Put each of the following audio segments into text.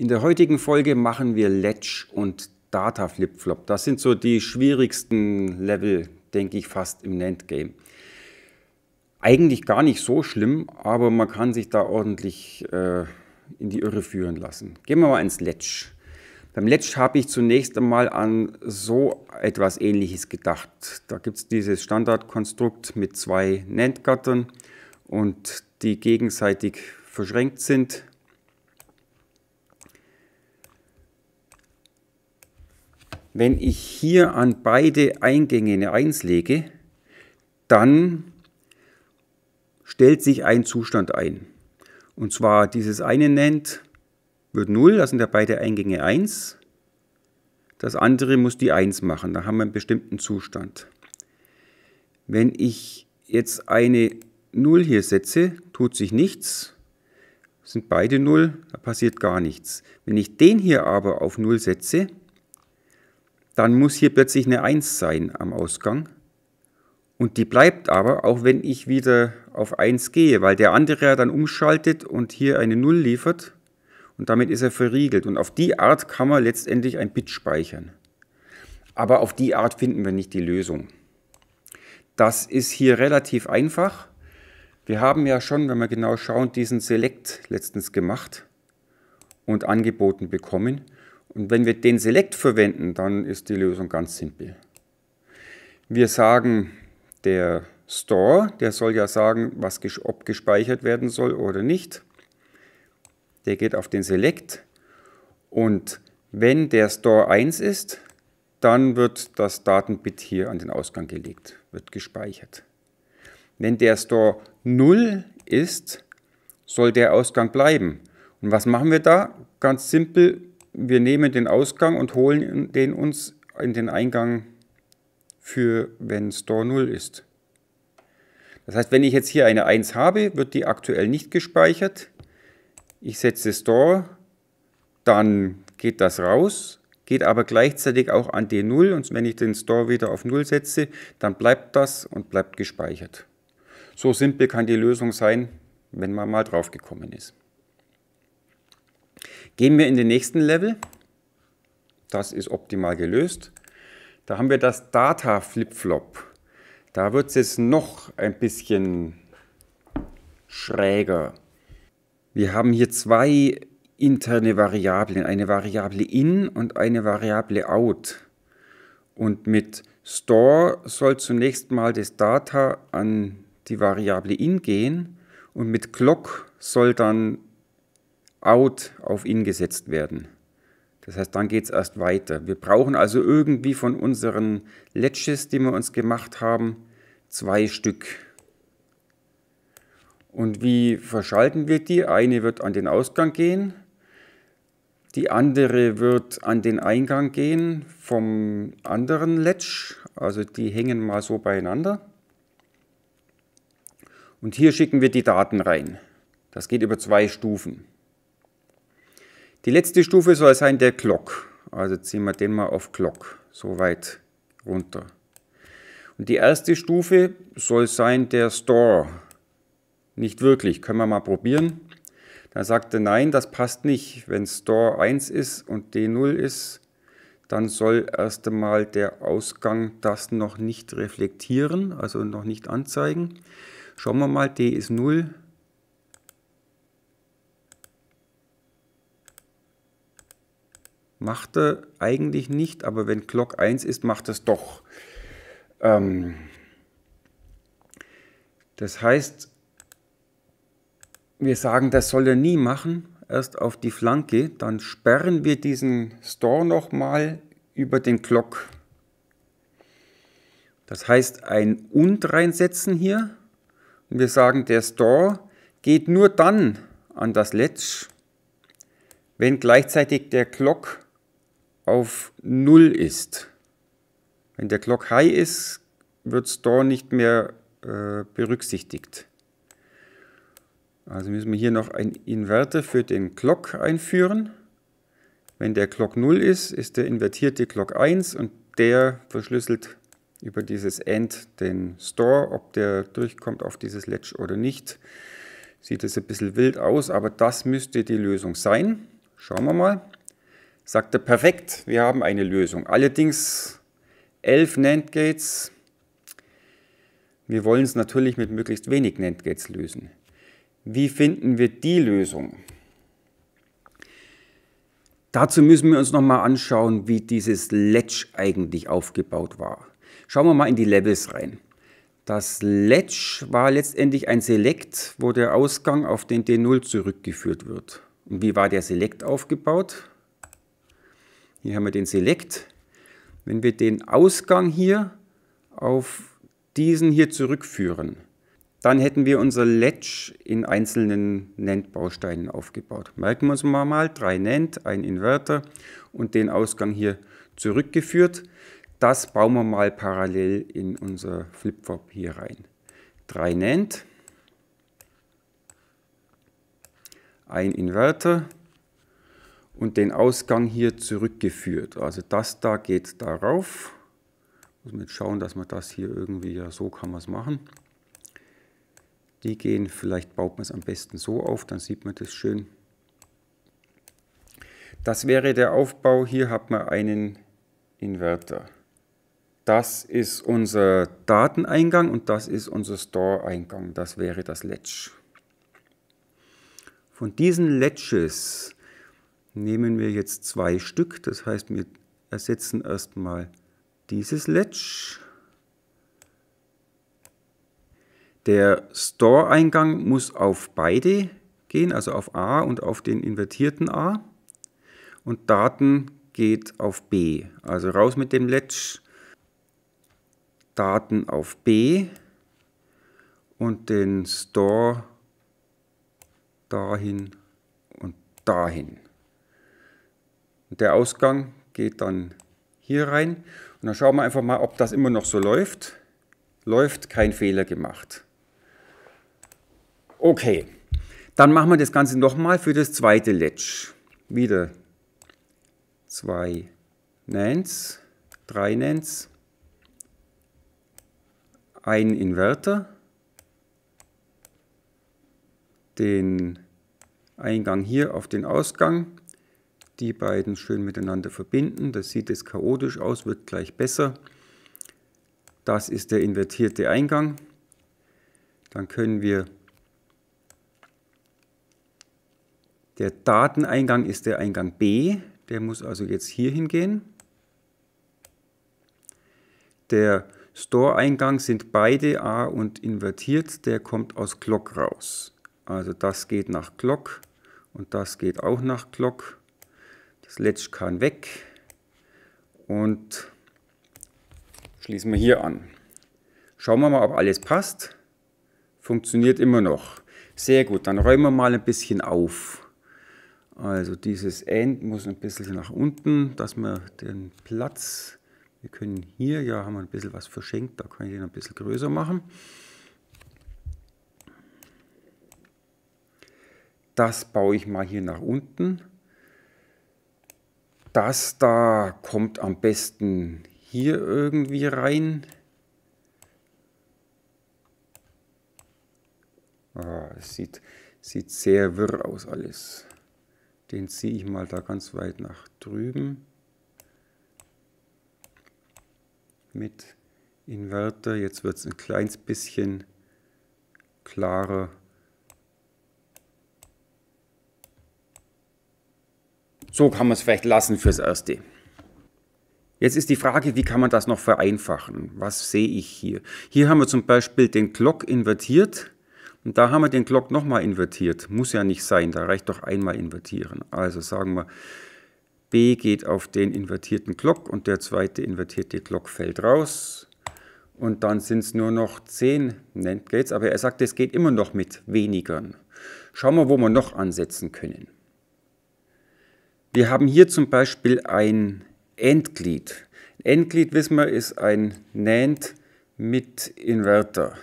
In der heutigen Folge machen wir Ledge und Data Flipflop. Das sind so die schwierigsten Level, denke ich, fast im Landgame. Eigentlich gar nicht so schlimm, aber man kann sich da ordentlich äh, in die Irre führen lassen. Gehen wir mal ins Ledge. Beim Ledge habe ich zunächst einmal an so etwas ähnliches gedacht. Da gibt es dieses Standardkonstrukt mit zwei NAND-Gattern und die gegenseitig verschränkt sind Wenn ich hier an beide Eingänge eine 1 lege, dann stellt sich ein Zustand ein. Und zwar dieses eine nennt, wird 0, das sind ja beide Eingänge 1. Das andere muss die 1 machen, da haben wir einen bestimmten Zustand. Wenn ich jetzt eine 0 hier setze, tut sich nichts, sind beide 0, da passiert gar nichts. Wenn ich den hier aber auf 0 setze, dann muss hier plötzlich eine 1 sein am Ausgang. Und die bleibt aber, auch wenn ich wieder auf 1 gehe, weil der andere dann umschaltet und hier eine 0 liefert und damit ist er verriegelt. Und auf die Art kann man letztendlich ein Bit speichern. Aber auf die Art finden wir nicht die Lösung. Das ist hier relativ einfach. Wir haben ja schon, wenn wir genau schauen, diesen Select letztens gemacht und angeboten bekommen. Und wenn wir den Select verwenden, dann ist die Lösung ganz simpel. Wir sagen, der Store, der soll ja sagen, was, ob gespeichert werden soll oder nicht. Der geht auf den Select und wenn der Store 1 ist, dann wird das Datenbit hier an den Ausgang gelegt, wird gespeichert. Wenn der Store 0 ist, soll der Ausgang bleiben. Und was machen wir da? Ganz simpel, wir nehmen den Ausgang und holen den uns in den Eingang für, wenn Store 0 ist. Das heißt, wenn ich jetzt hier eine 1 habe, wird die aktuell nicht gespeichert. Ich setze Store, dann geht das raus, geht aber gleichzeitig auch an D0 und wenn ich den Store wieder auf 0 setze, dann bleibt das und bleibt gespeichert. So simpel kann die Lösung sein, wenn man mal drauf gekommen ist. Gehen wir in den nächsten Level. Das ist optimal gelöst. Da haben wir das Data Flip-Flop. Da wird es jetzt noch ein bisschen schräger. Wir haben hier zwei interne Variablen, eine Variable in und eine Variable out. Und mit store soll zunächst mal das Data an die Variable in gehen und mit clock soll dann out auf ihn gesetzt werden. Das heißt, dann geht es erst weiter. Wir brauchen also irgendwie von unseren Ledges, die wir uns gemacht haben, zwei Stück. Und wie verschalten wir die? Eine wird an den Ausgang gehen, die andere wird an den Eingang gehen vom anderen Ledge. Also die hängen mal so beieinander. Und hier schicken wir die Daten rein. Das geht über zwei Stufen. Die letzte Stufe soll sein der Glock. Also ziehen wir den mal auf Glock, so weit runter. Und die erste Stufe soll sein der Store. Nicht wirklich, können wir mal probieren. Dann sagt er, nein, das passt nicht. Wenn Store 1 ist und D0 ist, dann soll erst einmal der Ausgang das noch nicht reflektieren, also noch nicht anzeigen. Schauen wir mal, D ist 0, macht er eigentlich nicht, aber wenn Glock 1 ist, macht er es doch. Ähm das heißt, wir sagen, das soll er nie machen, erst auf die Flanke, dann sperren wir diesen Store nochmal über den Glock. Das heißt, ein und reinsetzen hier. Und wir sagen, der Store geht nur dann an das Ledge, wenn gleichzeitig der Glock auf Null ist. Wenn der Clock High ist, wird Store nicht mehr äh, berücksichtigt. Also müssen wir hier noch einen Inverter für den Clock einführen. Wenn der Clock 0 ist, ist der invertierte Clock 1 und der verschlüsselt über dieses End den Store, ob der durchkommt auf dieses Ledge oder nicht. Sieht es ein bisschen wild aus, aber das müsste die Lösung sein. Schauen wir mal sagte, perfekt, wir haben eine Lösung. Allerdings elf NAND Gates. Wir wollen es natürlich mit möglichst wenig NAND Gates lösen. Wie finden wir die Lösung? Dazu müssen wir uns nochmal anschauen, wie dieses Ledge eigentlich aufgebaut war. Schauen wir mal in die Levels rein. Das Ledge war letztendlich ein Select, wo der Ausgang auf den D0 zurückgeführt wird. Und wie war der Select aufgebaut? Hier haben wir den Select. Wenn wir den Ausgang hier auf diesen hier zurückführen, dann hätten wir unser Ledge in einzelnen NAND-Bausteinen aufgebaut. Merken wir uns mal, drei NAND, ein Inverter und den Ausgang hier zurückgeführt. Das bauen wir mal parallel in unser Flipflop hier rein. Drei NAND, ein Inverter, und den Ausgang hier zurückgeführt. Also das da geht darauf. Muss man jetzt schauen, dass man das hier irgendwie, ja so kann man es machen. Die gehen, vielleicht baut man es am besten so auf, dann sieht man das schön. Das wäre der Aufbau. Hier hat man einen Inverter. Das ist unser Dateneingang und das ist unser Store-Eingang. Das wäre das Latch. Von diesen Latches nehmen wir jetzt zwei Stück, das heißt, wir ersetzen erstmal dieses Ledge. Der Store-Eingang muss auf beide gehen, also auf A und auf den invertierten A. Und Daten geht auf B. Also raus mit dem Ledge, Daten auf B und den Store dahin und dahin. Und der Ausgang geht dann hier rein. Und dann schauen wir einfach mal, ob das immer noch so läuft. Läuft, kein Fehler gemacht. Okay, dann machen wir das Ganze nochmal für das zweite Ledge. Wieder zwei Nans, drei Nans, einen Inverter, den Eingang hier auf den Ausgang die beiden schön miteinander verbinden. Das sieht jetzt chaotisch aus, wird gleich besser. Das ist der invertierte Eingang. Dann können wir, der Dateneingang ist der Eingang B, der muss also jetzt hier hingehen. Der Store-Eingang sind beide A und invertiert, der kommt aus Glock raus. Also das geht nach Glock und das geht auch nach Glock. Das letzte kann weg und schließen wir hier an. Schauen wir mal, ob alles passt. Funktioniert immer noch. Sehr gut, dann räumen wir mal ein bisschen auf. Also dieses End muss ein bisschen nach unten, dass wir den Platz, wir können hier, ja haben wir ein bisschen was verschenkt, da kann ich den ein bisschen größer machen. Das baue ich mal hier nach unten. Das da kommt am besten hier irgendwie rein. Ah, es sieht, sieht sehr wirr aus alles. Den ziehe ich mal da ganz weit nach drüben. Mit Inverter. Jetzt wird es ein kleines bisschen klarer. So kann man es vielleicht lassen fürs Erste. Jetzt ist die Frage, wie kann man das noch vereinfachen? Was sehe ich hier? Hier haben wir zum Beispiel den Glock invertiert. Und da haben wir den Glock nochmal invertiert. Muss ja nicht sein, da reicht doch einmal invertieren. Also sagen wir, B geht auf den invertierten Glock und der zweite invertierte Glock fällt raus. Und dann sind es nur noch 10 Nand Gates, aber er sagt, es geht immer noch mit wenigern. Schauen wir, wo wir noch ansetzen können. Wir haben hier zum Beispiel ein Endglied. Endglied, wissen wir, ist ein NAND mit Inverter.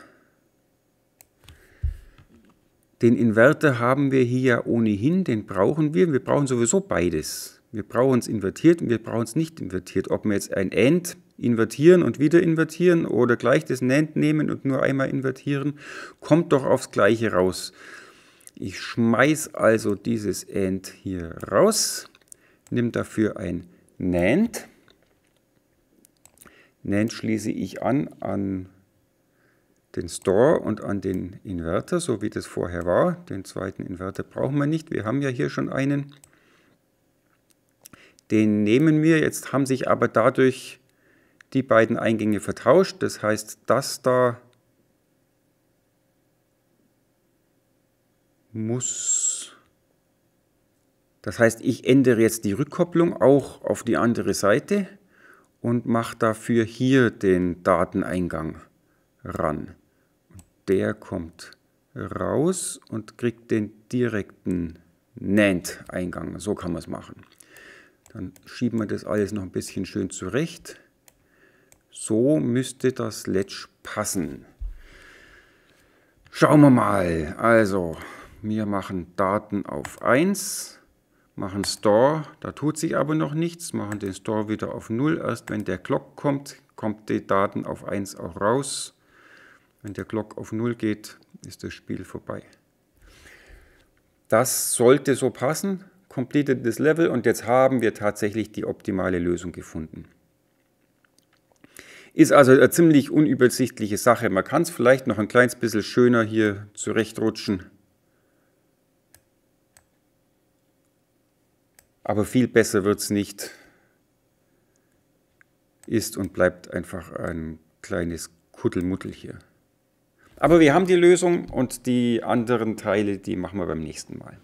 Den Inverter haben wir hier ja ohnehin, den brauchen wir. Wir brauchen sowieso beides. Wir brauchen es invertiert und wir brauchen es nicht invertiert. Ob wir jetzt ein End invertieren und wieder invertieren oder gleich das NAND nehmen und nur einmal invertieren, kommt doch aufs Gleiche raus. Ich schmeiße also dieses End hier raus nimm dafür ein NAND. NAND schließe ich an an den Store und an den Inverter, so wie das vorher war. Den zweiten Inverter brauchen wir nicht, wir haben ja hier schon einen. Den nehmen wir, jetzt haben sich aber dadurch die beiden Eingänge vertauscht, das heißt, das da muss das heißt, ich ändere jetzt die Rückkopplung auch auf die andere Seite und mache dafür hier den Dateneingang ran. Der kommt raus und kriegt den direkten NAND-Eingang. So kann man es machen. Dann schieben wir das alles noch ein bisschen schön zurecht. So müsste das Ledge passen. Schauen wir mal. Also, wir machen Daten auf 1 machen Store, da tut sich aber noch nichts, machen den Store wieder auf 0. Erst wenn der Clock kommt, kommt die Daten auf 1 auch raus. Wenn der Clock auf 0 geht, ist das Spiel vorbei. Das sollte so passen, completed this level und jetzt haben wir tatsächlich die optimale Lösung gefunden. Ist also eine ziemlich unübersichtliche Sache. Man kann es vielleicht noch ein kleines bisschen schöner hier zurechtrutschen. Aber viel besser wird es nicht. Ist und bleibt einfach ein kleines Kuddelmuddel hier. Aber wir haben die Lösung und die anderen Teile, die machen wir beim nächsten Mal.